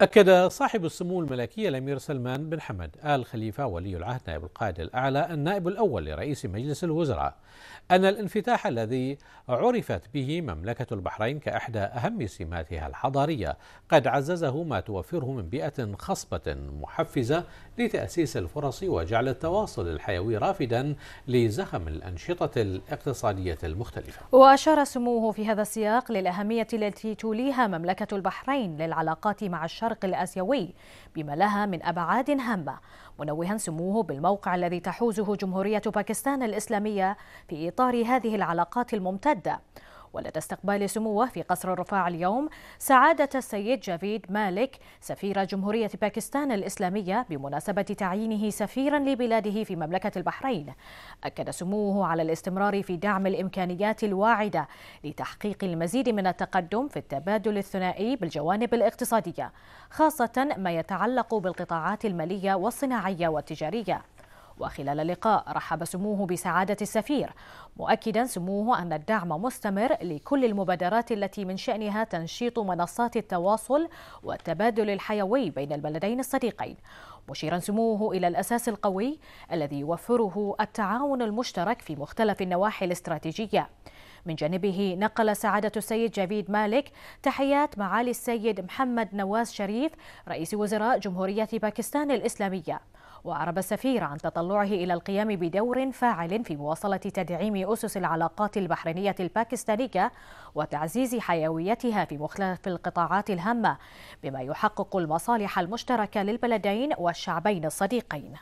أكد صاحب السمو الملكي الأمير سلمان بن حمد آل خليفة ولي العهد نائب القائد الأعلى النائب الأول لرئيس مجلس الوزراء أن الانفتاح الذي عرفت به مملكة البحرين كأحدى أهم سماتها الحضارية قد عززه ما توفره من بيئة خصبة محفزة لتأسيس الفرص وجعل التواصل الحيوي رافدا لزخم الأنشطة الاقتصادية المختلفة وأشار سموه في هذا السياق للأهمية التي توليها مملكة البحرين للعلاقات مع الشعب الشرق الآسيوي بما لها من أبعاد هامة منوها سموه بالموقع الذي تحوزه جمهورية باكستان الإسلامية في إطار هذه العلاقات الممتدة ولدى استقبال سموه في قصر الرفاع اليوم سعادة السيد جافيد مالك سفير جمهورية باكستان الإسلامية بمناسبة تعيينه سفيرا لبلاده في مملكة البحرين أكد سموه على الاستمرار في دعم الإمكانيات الواعدة لتحقيق المزيد من التقدم في التبادل الثنائي بالجوانب الاقتصادية خاصة ما يتعلق بالقطاعات المالية والصناعية والتجارية وخلال اللقاء رحب سموه بسعادة السفير مؤكدا سموه أن الدعم مستمر لكل المبادرات التي من شأنها تنشيط منصات التواصل والتبادل الحيوي بين البلدين الصديقين مشيرا سموه إلى الأساس القوي الذي يوفره التعاون المشترك في مختلف النواحي الاستراتيجية من جانبه نقل سعادة السيد جبيد مالك تحيات معالي السيد محمد نواز شريف رئيس وزراء جمهورية باكستان الإسلامية وأعرب السفير عن تطلعه إلى القيام بدور فاعل في مواصلة تدعيم أسس العلاقات البحرينية الباكستانية وتعزيز حيويتها في مختلف القطاعات الهامة بما يحقق المصالح المشتركة للبلدين والشعبين الصديقين